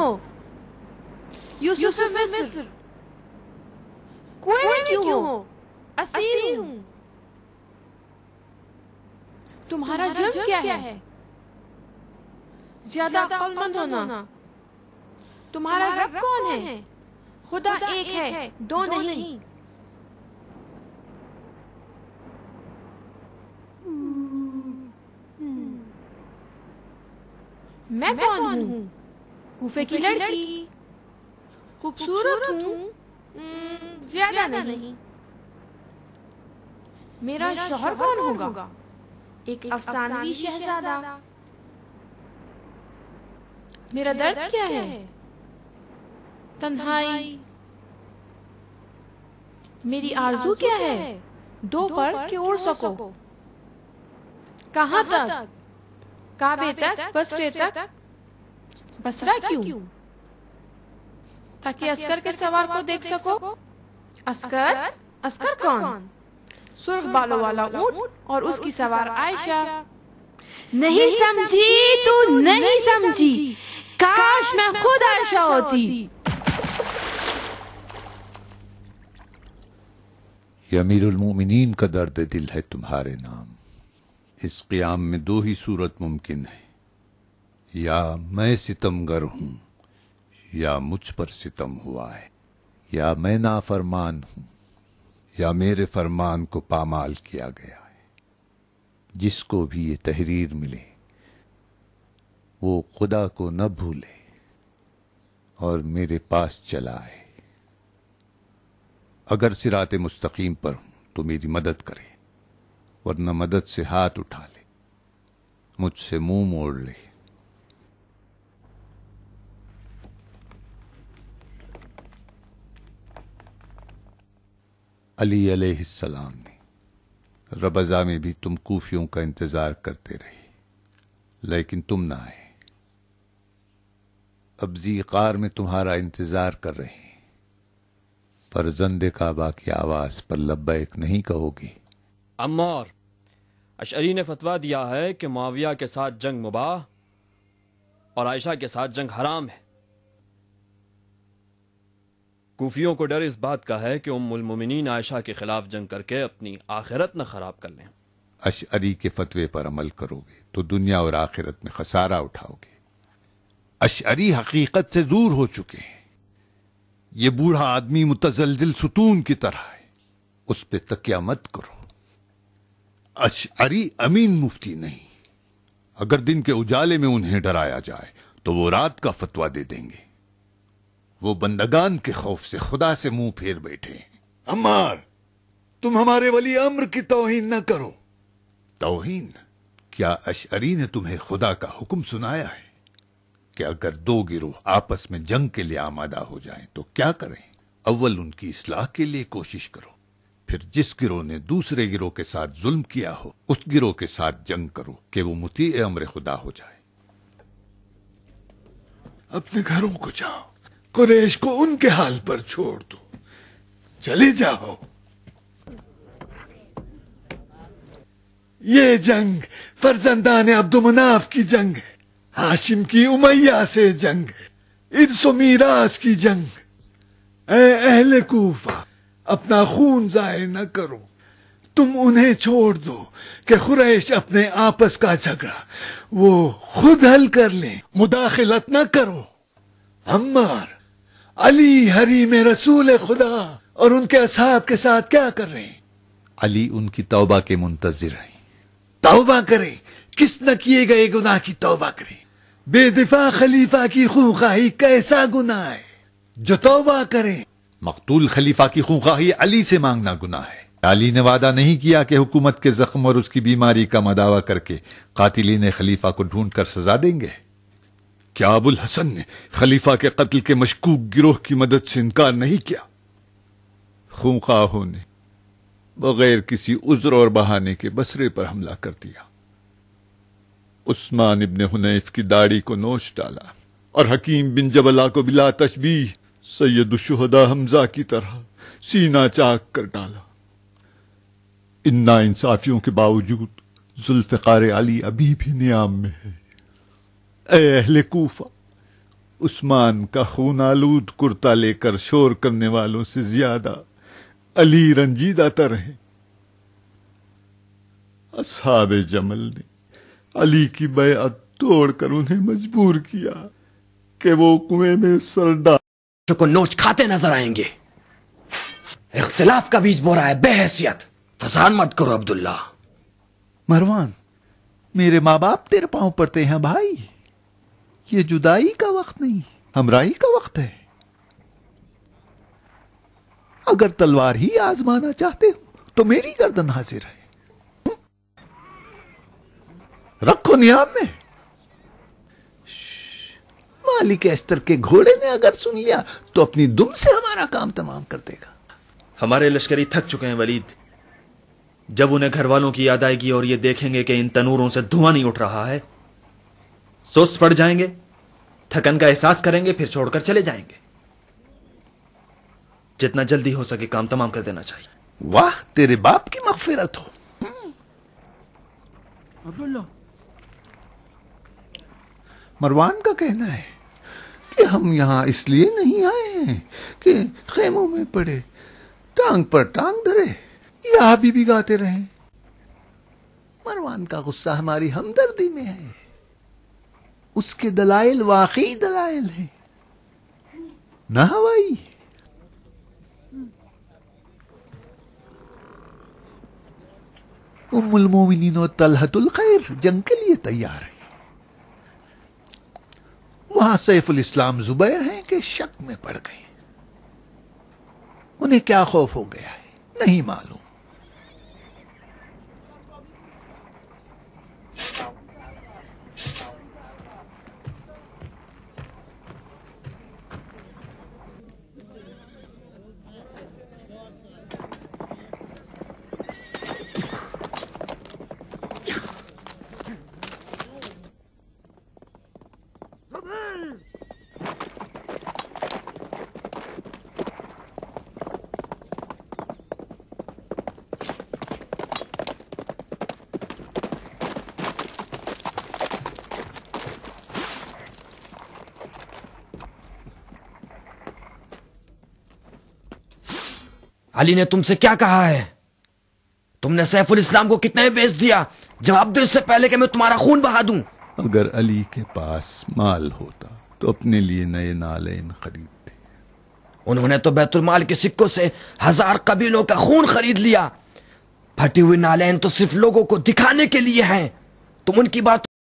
हो यूसुफ मिस्र कुएं में क्यों हो असीर हूं तुम्हारा जुर्म क्या, क्या है ज्यादा अक्लमंद होना तुम्हारा रब कौन है खुदा एक है दो नहीं मैं कौन हूँ कूफे की लड़की खूबसूरत हूँ हम्म, ज्यादा नहीं मेरा शोहर कौन होगा एक अफसानवी शहजादा मेरा दर्द क्या है तन्हाई मेरी आरजू क्या है दो पर के उड़ सको कहाँ तक काबे तक बसरे तक बसरा क्यों ताकि अस्कर के सवार को देख सको अस्कर अस्कर कौन सुर्ख बालों वाला ऊंट और उसकी सवार आयशा नहीं समझी तू नहीं समझी काश मैं खुद आयशा होती ये उलमोमिन का दर्द दिल है तुम्हारे नाम इस क्याम में दो ही सूरत मुमकिन है या मैं सितमगर हूं या मुझ पर सितम हुआ है या मैं नाफरमान हूं या मेरे फरमान को पामाल किया गया है जिसको भी ये तहरीर मिले वो खुदा को न भूले और मेरे पास चला आए अगर सिरात मुस्तकीम पर हूं तो मेरी मदद करे वरना मदद से हाथ उठा ले मुझसे मुंह मोड़ ले अली अलैहिस्सलाम ने रबजा में भी तुम कूफियों का इंतजार करते रहे लेकिन तुम ना आए अब जीकार में तुम्हारा इंतजार कर रहे हैं जंदे काबा की आवाज पर लब्बैक नहीं कहोगे अम्मार अशरी ने फतवा दिया है कि माविया के साथ जंग मुबाह और आयशा के साथ जंग हराम है कूफियों को डर इस बात का है कि उम्मुलमिन आयशा के खिलाफ जंग करके अपनी आखिरत न खराब कर लें अशअरी के फतवे पर अमल करोगे तो दुनिया और आखिरत में खसारा उठाओगे अशअरी हकीकत से दूर हो चुके हैं ये बूढ़ा आदमी मुतजलजिल सुतून की तरह है उस पर तकिया मत करो अशअरी अमीन मुफ्ती नहीं अगर दिन के उजाले में उन्हें डराया जाए तो वो रात का फतवा दे देंगे वो बंदगान के खौफ से खुदा से मुंह फेर बैठे अम्मार तुम हमारे वली अम्र की तोहिन न करो तोहिन क्या अशरी ने तुम्हें खुदा का हुक्म सुनाया है कि अगर दो गिरोह आपस में जंग के लिए आमादा हो जाएं तो क्या करें अव्वल उनकी इसलाह के लिए कोशिश करो फिर जिस गिरोह ने दूसरे गिरोह के साथ जुल्म किया हो उस गिरोह के साथ जंग करो कि वो मुती अमर खुदा हो जाए अपने घरों को जाओ कुरेश को उनके हाल पर छोड़ दो चले जाओ ये जंग फरजंदान अब्दुमनाफ की जंग है हाशिम की उमैया से जंग है इर्सो मीरास की जंग अहले कूफा अपना खून जाय न करो तुम उन्हें छोड़ दो कि खुरैश अपने आपस का झगड़ा वो खुद हल कर लें मुदाखलत न करो अम्मार अली हरी में रसूल खुदा और उनके असहाब के साथ क्या कर रहे हैं अली उनकी तौबा के मुंतजर हैं तौबा करें किस न किए गए गुनाह की तौबा करें बेदिफा खलीफा की खूखाही कैसा गुना है जो तौबा करें मकतूल खलीफा की खूखाही अली से मांगना गुना है अली ने वादा नहीं किया कि हुकूमत के जख्म और उसकी बीमारी का मदावा करके कातिली ने खलीफा को ढूंढ कर सजा देंगे क्या अबुल हसन ने खलीफा के कत्ल के मशकूक गिरोह की मदद से इनकार नहीं किया खूंखाहों ने बगैर किसी उज्र और बहाने के बसरे पर हमला कर दिया उस्मान इबन हुनैफ की दाढ़ी को नोच डाला और हकीम बिन जबला को बिला तशबीह सैदुशहदा हमजा की तरह सीना चाक कर डाला इन इंसाफियों के बावजूद जुल्फ़ार अली अभी भी नियाम में है अहले कूफा उस्मान का खून आलूद कुर्ता लेकर शोर करने वालों से ज्यादा अली रंजीदा तर है असहाब जमल ने अली की बयात तोड़कर उन्हें मजबूर किया कि वो कुएं में सर डाल को नोच खाते नजर आएंगे इख्तिलाफ का बीज बोरा है बेहसियत फसान मत करो अब्दुल्ला मरवान मेरे माँ बाप तेरे पांव पड़ते हैं भाई ये जुदाई का वक्त नहीं हमराई का वक्त है अगर तलवार ही आजमाना चाहते हो तो मेरी गर्दन हाजिर है रखो नियाम में मालिक एस्तर के घोड़े ने अगर सुन लिया तो अपनी दुम से हमारा काम तमाम कर देगा हमारे लश्करी थक चुके हैं वलीद जब उन्हें घर वालों की याद आएगी और ये देखेंगे कि इन तनूरों से धुआं नहीं उठ रहा है सोस पड़ जाएंगे थकन का एहसास करेंगे फिर छोड़कर चले जाएंगे जितना जल्दी हो सके काम तमाम कर देना चाहिए वाह तेरे बाप की मगफिरत हो मरवान का कहना है कि हम यहां इसलिए नहीं आए हैं कि खेमों में पड़े टांग पर टांग धरे या भी गाते रहे मरवान का गुस्सा हमारी हमदर्दी में है उसके दलाइल वाकई दलाइल है ना हवाई उमुलमोमिन तलहतुल खैर जंग के लिए तैयार है वहां सैफुल इस्लाम जुबैर हैं कि शक में पड़ गए उन्हें क्या खौफ हो गया है नहीं मालूम अली ने तुमसे क्या कहा है तुमने सैफुल इस्लाम को कितने बेच दिया जवाब दो इससे पहले कि मैं तुम्हारा खून बहा दूं अगर अली के पास माल होता तो अपने लिए नए नालेन खरीदते उन्होंने तो बैतुल माल के सिक्कों से हजार कबीलों का खून खरीद लिया फटी हुई नालेन तो सिर्फ लोगों को दिखाने के लिए हैं तुम उनकी बात